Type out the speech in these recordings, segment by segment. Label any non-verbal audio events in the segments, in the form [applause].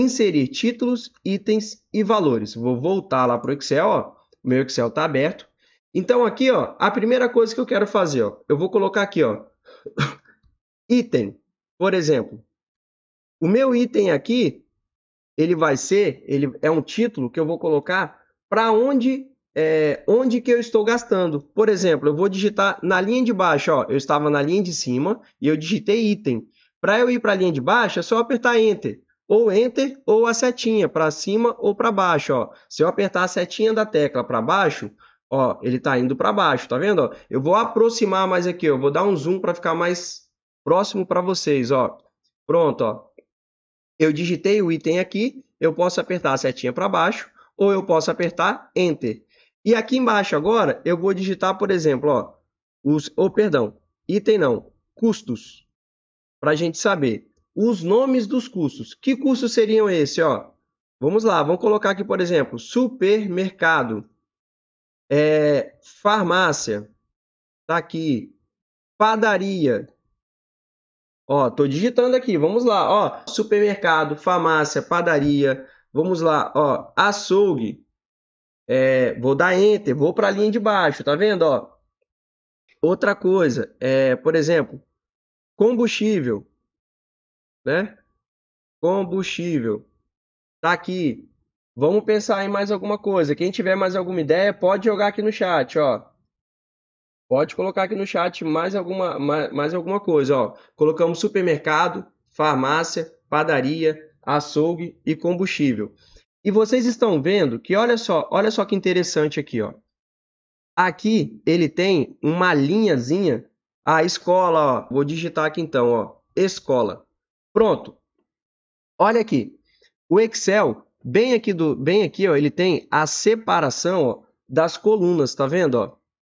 inserir títulos, itens e valores. Vou voltar lá para o Excel, ó. meu Excel está aberto. Então aqui, ó, a primeira coisa que eu quero fazer, ó, eu vou colocar aqui, ó, [coughs] item. Por exemplo, o meu item aqui, ele vai ser, ele é um título que eu vou colocar para onde é, onde que eu estou gastando. Por exemplo, eu vou digitar na linha de baixo, ó, eu estava na linha de cima e eu digitei item. Para eu ir para a linha de baixo, é só apertar Enter ou Enter ou a setinha para cima ou para baixo. Ó. Se eu apertar a setinha da tecla para baixo, ó, ele está indo para baixo, tá vendo? Ó, eu vou aproximar mais aqui, eu vou dar um zoom para ficar mais próximo para vocês. Ó. Pronto, ó. eu digitei o item aqui, eu posso apertar a setinha para baixo ou eu posso apertar Enter. E aqui embaixo agora eu vou digitar, por exemplo, ó, os, ou oh, perdão, item não, custos, para a gente saber os nomes dos cursos Que cursos seriam esse? Ó? Vamos lá, vamos colocar aqui, por exemplo, supermercado, é, farmácia, tá aqui, padaria. Ó, tô digitando aqui, vamos lá, ó, supermercado, farmácia, padaria, vamos lá, ó, açougue. É, vou dar enter, vou para a linha de baixo, tá vendo, ó? Outra coisa, é, por exemplo, combustível, né? Combustível. Tá aqui. Vamos pensar em mais alguma coisa. Quem tiver mais alguma ideia, pode jogar aqui no chat, ó. Pode colocar aqui no chat mais alguma, mais, mais alguma coisa, ó. Colocamos supermercado, farmácia, padaria, açougue e combustível. E vocês estão vendo que olha só, olha só que interessante aqui, ó. Aqui ele tem uma linhazinha a escola, ó. Vou digitar aqui então, ó. Escola. Pronto. Olha aqui. O Excel, bem aqui, do, bem aqui ó, ele tem a separação ó, das colunas, tá vendo? Ó?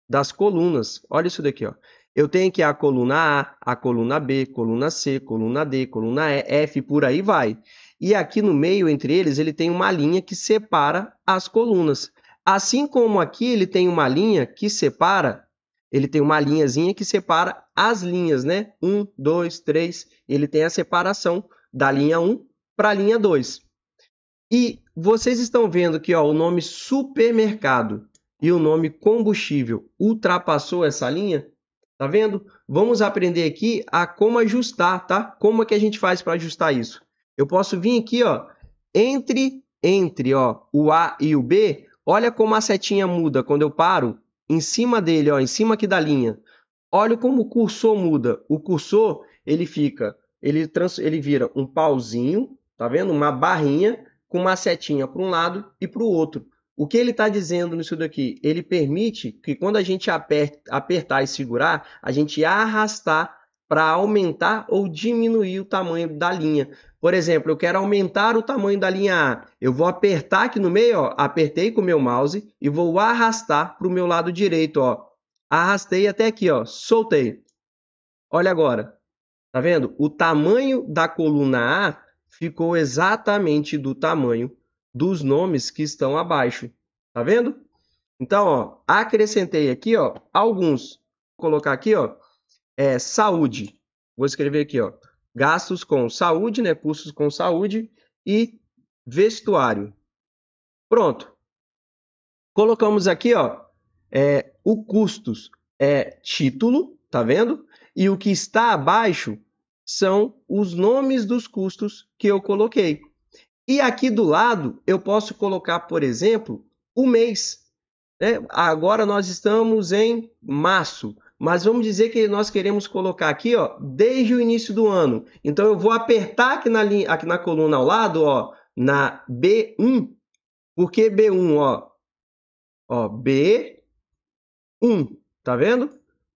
Das colunas. Olha isso daqui. Ó. Eu tenho aqui a coluna A, a coluna B, coluna C, coluna D, coluna E, F, por aí vai. E aqui no meio, entre eles, ele tem uma linha que separa as colunas. Assim como aqui ele tem uma linha que separa ele tem uma linhazinha que separa as linhas, né? 1, 2, 3. Ele tem a separação da linha 1 para a linha 2. E vocês estão vendo que ó, o nome supermercado e o nome combustível ultrapassou essa linha? Tá vendo? Vamos aprender aqui a como ajustar, tá? Como é que a gente faz para ajustar isso? Eu posso vir aqui, ó, entre entre, ó, o A e o B. Olha como a setinha muda quando eu paro em cima dele, ó, em cima aqui da linha. Olha como o cursor muda. O cursor, ele fica, ele, trans, ele vira um pauzinho, tá vendo? Uma barrinha com uma setinha para um lado e para o outro. O que ele está dizendo nisso daqui? Ele permite que quando a gente aperta, apertar e segurar, a gente arrastar para aumentar ou diminuir o tamanho da linha. Por exemplo, eu quero aumentar o tamanho da linha A. Eu vou apertar aqui no meio, ó, apertei com o meu mouse e vou arrastar para o meu lado direito. Ó. Arrastei até aqui, ó, soltei. Olha agora, tá vendo? O tamanho da coluna A ficou exatamente do tamanho dos nomes que estão abaixo. Tá vendo? Então, ó, acrescentei aqui ó, alguns. Vou colocar aqui, ó, é, saúde. Vou escrever aqui, ó. Gastos com saúde, né? Custos com saúde e vestuário. Pronto. Colocamos aqui, ó, é, o custos é título, tá vendo? E o que está abaixo são os nomes dos custos que eu coloquei. E aqui do lado eu posso colocar, por exemplo, o mês. Né? Agora nós estamos em março mas vamos dizer que nós queremos colocar aqui, ó, desde o início do ano. Então eu vou apertar aqui na linha, aqui na coluna ao lado, ó, na B1. Por que B1, ó? Ó, B1, tá vendo?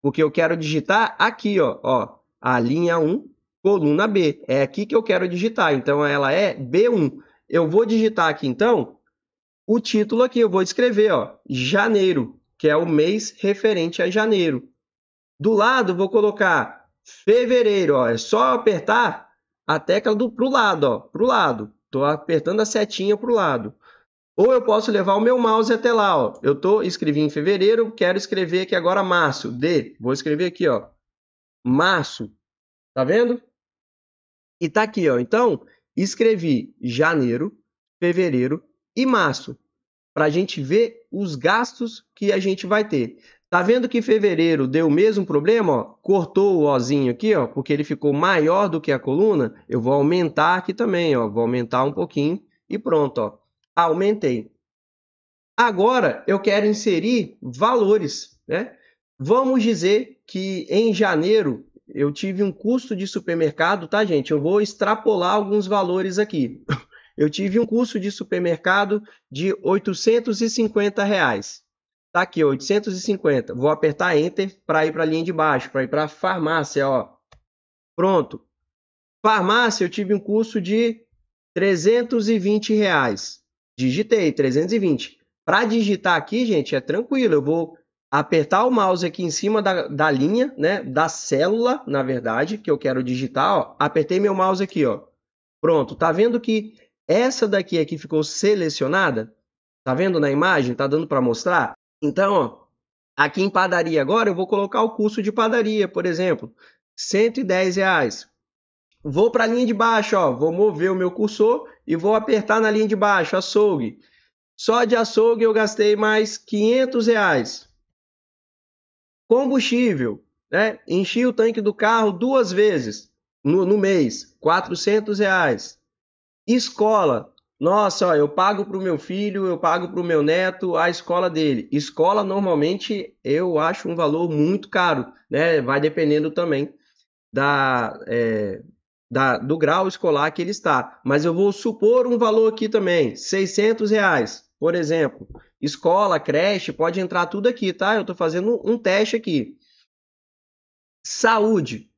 Porque eu quero digitar aqui, ó, ó, a linha 1, coluna B. É aqui que eu quero digitar, então ela é B1. Eu vou digitar aqui então o título aqui, eu vou escrever, ó, janeiro, que é o mês referente a janeiro. Do lado, vou colocar fevereiro, ó. É só apertar a tecla do pro lado, ó, pro lado. Estou apertando a setinha pro lado. Ou eu posso levar o meu mouse até lá, ó. Eu estou escrevi em fevereiro, quero escrever aqui agora março, D. Vou escrever aqui, ó. Março. Tá vendo? E tá aqui, ó. Então, escrevi janeiro, fevereiro e março, para a gente ver os gastos que a gente vai ter. Tá vendo que fevereiro deu o mesmo problema? Ó? Cortou o ozinho aqui, ó, porque ele ficou maior do que a coluna. Eu vou aumentar aqui também, ó, vou aumentar um pouquinho e pronto, ó. Aumentei. Agora eu quero inserir valores, né? Vamos dizer que em janeiro eu tive um custo de supermercado, tá, gente? Eu vou extrapolar alguns valores aqui. [laughs] Eu tive um custo de supermercado de 850 reais. Tá aqui, 850. Vou apertar Enter para ir para a linha de baixo, para ir para farmácia, ó. Pronto. Farmácia, eu tive um custo de 320 reais. Digitei 320. Para digitar aqui, gente, é tranquilo. Eu vou apertar o mouse aqui em cima da, da linha, né? Da célula, na verdade, que eu quero digitar. Ó. Apertei meu mouse aqui, ó. Pronto. Tá vendo que essa daqui aqui é ficou selecionada? Tá vendo na imagem? Tá dando para mostrar? Então, ó, aqui em padaria agora, eu vou colocar o custo de padaria, por exemplo, 110 reais. Vou para a linha de baixo, ó, vou mover o meu cursor e vou apertar na linha de baixo, açougue. Só de açougue eu gastei mais 500 reais. Combustível, né? Enchi o tanque do carro duas vezes no, no mês, 400 reais. Escola, nossa, ó, eu pago para o meu filho, eu pago para o meu neto a escola dele. Escola, normalmente, eu acho um valor muito caro, né? Vai dependendo também da, é, da, do grau escolar que ele está. Mas eu vou supor um valor aqui também, 600 reais, por exemplo. Escola, creche, pode entrar tudo aqui, tá? Eu estou fazendo um teste aqui. Saúde.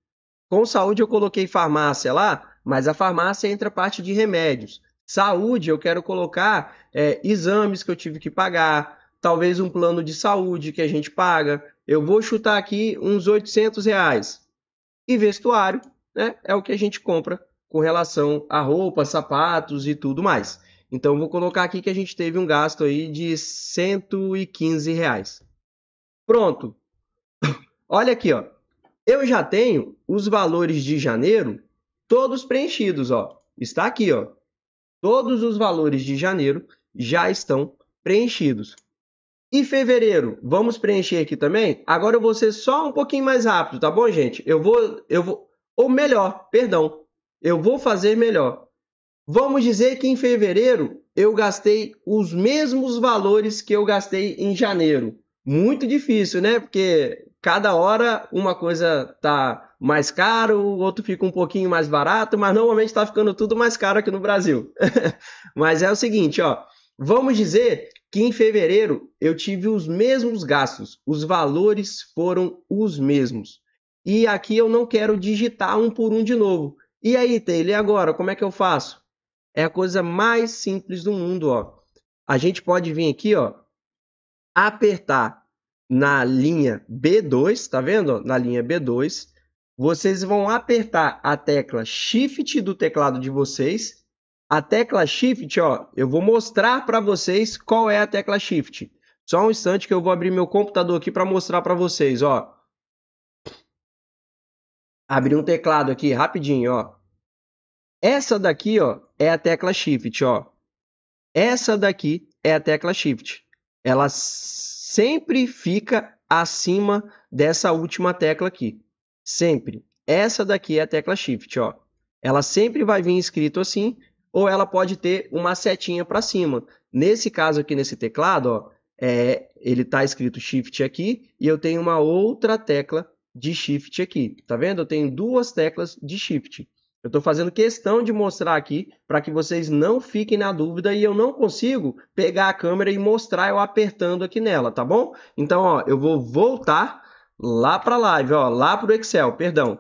Com saúde eu coloquei farmácia lá, mas a farmácia entra a parte de remédios. Saúde, eu quero colocar é, exames que eu tive que pagar, talvez um plano de saúde que a gente paga. Eu vou chutar aqui uns 800 reais. E vestuário, né? É o que a gente compra com relação a roupa, sapatos e tudo mais. Então, vou colocar aqui que a gente teve um gasto aí de 115 reais. Pronto. [laughs] Olha aqui, ó. Eu já tenho os valores de janeiro todos preenchidos, ó. Está aqui, ó. Todos os valores de janeiro já estão preenchidos. E fevereiro, vamos preencher aqui também? Agora eu vou ser só um pouquinho mais rápido, tá bom, gente? Eu vou, eu vou, ou melhor, perdão, eu vou fazer melhor. Vamos dizer que em fevereiro eu gastei os mesmos valores que eu gastei em janeiro. Muito difícil, né? Porque cada hora uma coisa tá mais caro, o outro fica um pouquinho mais barato, mas normalmente está ficando tudo mais caro aqui no Brasil. [laughs] mas é o seguinte, ó, vamos dizer que em fevereiro eu tive os mesmos gastos, os valores foram os mesmos. E aqui eu não quero digitar um por um de novo. E aí, Taylor, agora, como é que eu faço? É a coisa mais simples do mundo, ó. A gente pode vir aqui, ó, apertar na linha B2, tá vendo? Na linha B2, vocês vão apertar a tecla Shift do teclado de vocês. A tecla Shift, ó, eu vou mostrar para vocês qual é a tecla Shift. Só um instante que eu vou abrir meu computador aqui para mostrar para vocês, ó. Abri um teclado aqui rapidinho, ó. Essa daqui, ó, é a tecla Shift, ó. Essa daqui é a tecla Shift. Ela sempre fica acima dessa última tecla aqui. Sempre. Essa daqui é a tecla Shift, ó. Ela sempre vai vir escrito assim, ou ela pode ter uma setinha para cima. Nesse caso aqui, nesse teclado, ó, é, ele está escrito Shift aqui, e eu tenho uma outra tecla de Shift aqui. Tá vendo? Eu tenho duas teclas de Shift. Eu estou fazendo questão de mostrar aqui para que vocês não fiquem na dúvida e eu não consigo pegar a câmera e mostrar eu apertando aqui nela, tá bom? Então, ó, eu vou voltar lá para a live, ó, lá para o Excel, perdão.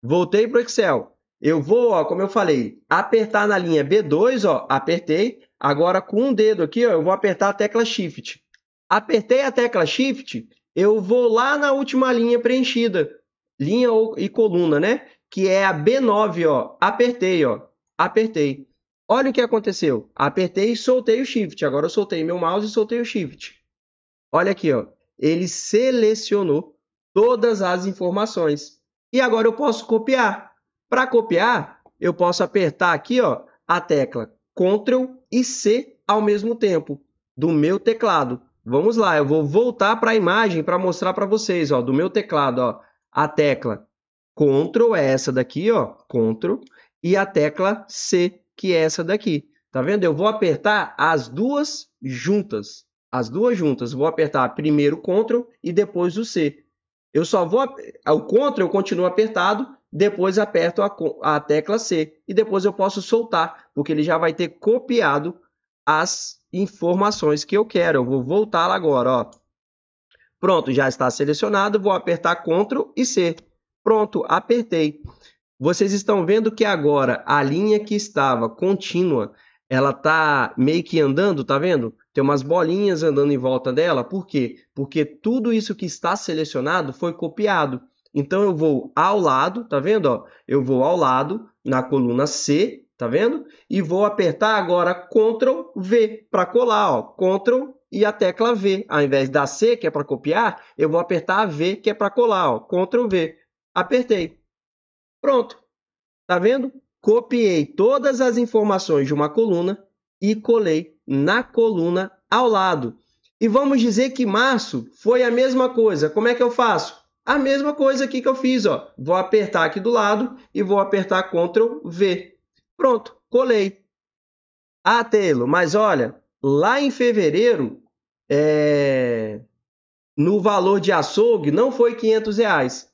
Voltei para o Excel. Eu vou, ó, como eu falei, apertar na linha B2, ó, apertei. Agora, com um dedo aqui, ó, eu vou apertar a tecla Shift. Apertei a tecla Shift, eu vou lá na última linha preenchida, linha e coluna, né? que é a B9, ó. Apertei, ó. Apertei. Olha o que aconteceu. Apertei e soltei o shift. Agora eu soltei meu mouse e soltei o shift. Olha aqui, ó. Ele selecionou todas as informações. E agora eu posso copiar. Para copiar, eu posso apertar aqui, ó, a tecla Ctrl e C ao mesmo tempo do meu teclado. Vamos lá, eu vou voltar para a imagem para mostrar para vocês, ó, do meu teclado, ó, a tecla Ctrl é essa daqui, ó, Ctrl, e a tecla C, que é essa daqui. Tá vendo? Eu vou apertar as duas juntas. As duas juntas. Vou apertar primeiro o Ctrl e depois o C. Eu só vou... O Ctrl eu continuo apertado, depois aperto a, a tecla C. E depois eu posso soltar, porque ele já vai ter copiado as informações que eu quero. Eu vou voltar lá agora, ó. Pronto, já está selecionado. Vou apertar Ctrl e C. Pronto, apertei. Vocês estão vendo que agora a linha que estava contínua, ela tá meio que andando, tá vendo? Tem umas bolinhas andando em volta dela. Por quê? Porque tudo isso que está selecionado foi copiado. Então eu vou ao lado, tá vendo? Ó? Eu vou ao lado na coluna C, tá vendo? E vou apertar agora Ctrl V para colar, ó. Ctrl e a tecla V. Ao invés da C, que é para copiar, eu vou apertar a V, que é para colar, ó. Ctrl V apertei. Pronto. Tá vendo? Copiei todas as informações de uma coluna e colei na coluna ao lado. E vamos dizer que março foi a mesma coisa. Como é que eu faço? A mesma coisa aqui que eu fiz, ó. Vou apertar aqui do lado e vou apertar Ctrl V. Pronto, colei. Ah, Telo, mas olha, lá em fevereiro, é... no valor de açougue, não foi 500 reais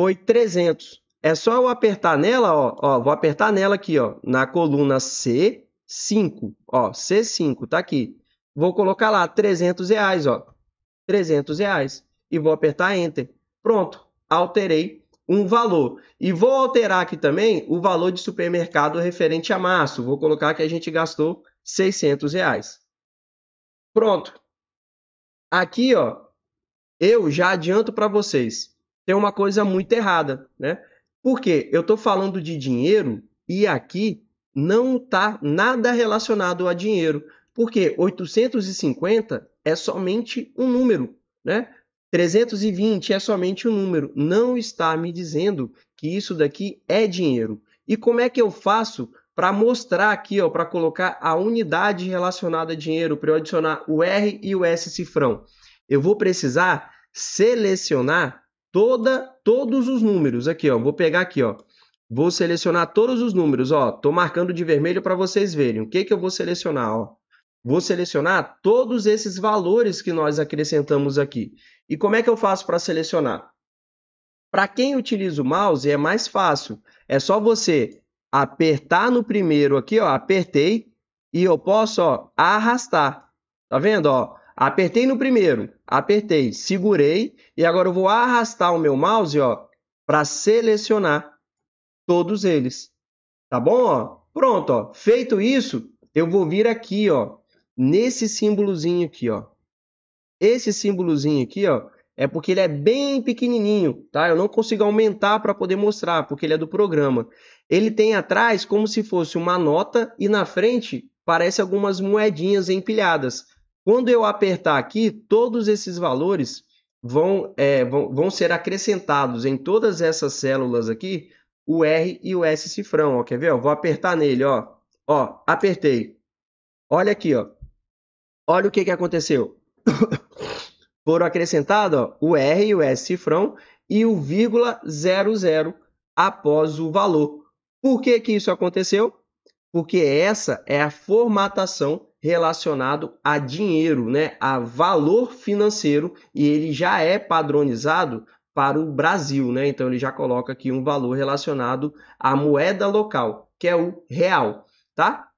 foi 300. É só eu apertar nela, ó, ó, vou apertar nela aqui, ó, na coluna C5, ó, C5, tá aqui. Vou colocar lá 300 reais, ó, 300 reais e vou apertar Enter. Pronto, alterei um valor. E vou alterar aqui também o valor de supermercado referente a março. Vou colocar que a gente gastou 600 reais. Pronto. Aqui, ó, eu já adianto para vocês tem uma coisa muito errada, né? Porque eu estou falando de dinheiro e aqui não está nada relacionado a dinheiro, porque 850 é somente um número, né? 320 é somente um número, não está me dizendo que isso daqui é dinheiro. E como é que eu faço para mostrar aqui, ó, para colocar a unidade relacionada a dinheiro, para eu adicionar o R e o S cifrão? Eu vou precisar selecionar toda, todos os números. Aqui, ó, vou pegar aqui, ó. Vou selecionar todos os números, ó. Tô marcando de vermelho para vocês verem. O que que eu vou selecionar, ó? Vou selecionar todos esses valores que nós acrescentamos aqui. E como é que eu faço para selecionar? Para quem utiliza o mouse é mais fácil. É só você apertar no primeiro aqui, ó, apertei e eu posso, ó, arrastar. Tá vendo, ó? Apertei no primeiro, apertei, segurei e agora eu vou arrastar o meu mouse, ó, para selecionar todos eles. Tá bom, ó? Pronto, ó. Feito isso, eu vou vir aqui, ó, nesse símbolozinho aqui, ó. Esse símbolozinho aqui, ó, é porque ele é bem pequenininho, tá? Eu não consigo aumentar para poder mostrar, porque ele é do programa. Ele tem atrás como se fosse uma nota e na frente parece algumas moedinhas empilhadas. Quando eu apertar aqui, todos esses valores vão, é, vão, vão ser acrescentados em todas essas células aqui, o R e o S cifrão, ó, quer ver? Eu vou apertar nele, ó. Ó, apertei. Olha aqui, ó. Olha o que, que aconteceu. [coughs] Foram acrescentados ó, o R e o S cifrão e o vírgula 00 após o valor. Por que, que isso aconteceu? Porque essa é a formatação relacionado a dinheiro, né, a valor financeiro, e ele já é padronizado para o Brasil, né? Então ele já coloca aqui um valor relacionado à moeda local, que é o real, tá?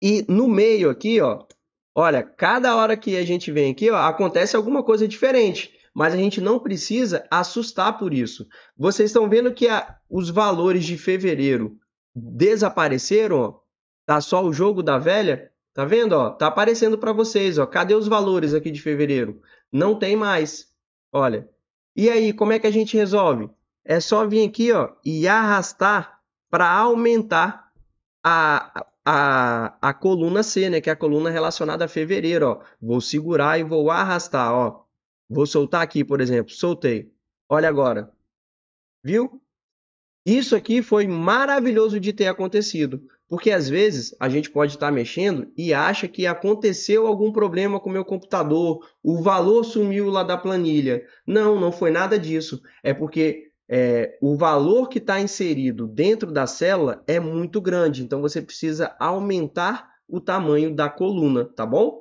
E no meio aqui, ó, olha, cada hora que a gente vem aqui, ó, acontece alguma coisa diferente, mas a gente não precisa assustar por isso. Vocês estão vendo que a, os valores de fevereiro desapareceram, ó, tá só o jogo da velha, Tá vendo, ó? Tá aparecendo para vocês, ó. Cadê os valores aqui de fevereiro? Não tem mais. Olha. E aí, como é que a gente resolve? É só vir aqui, ó, e arrastar para aumentar a, a, a coluna C, né, que é a coluna relacionada a fevereiro, ó. Vou segurar e vou arrastar, ó. Vou soltar aqui, por exemplo, soltei. Olha agora. Viu? Isso aqui foi maravilhoso de ter acontecido. Porque às vezes a gente pode estar mexendo e acha que aconteceu algum problema com o meu computador, o valor sumiu lá da planilha. Não, não foi nada disso. É porque é, o valor que está inserido dentro da célula é muito grande, então você precisa aumentar o tamanho da coluna, tá bom?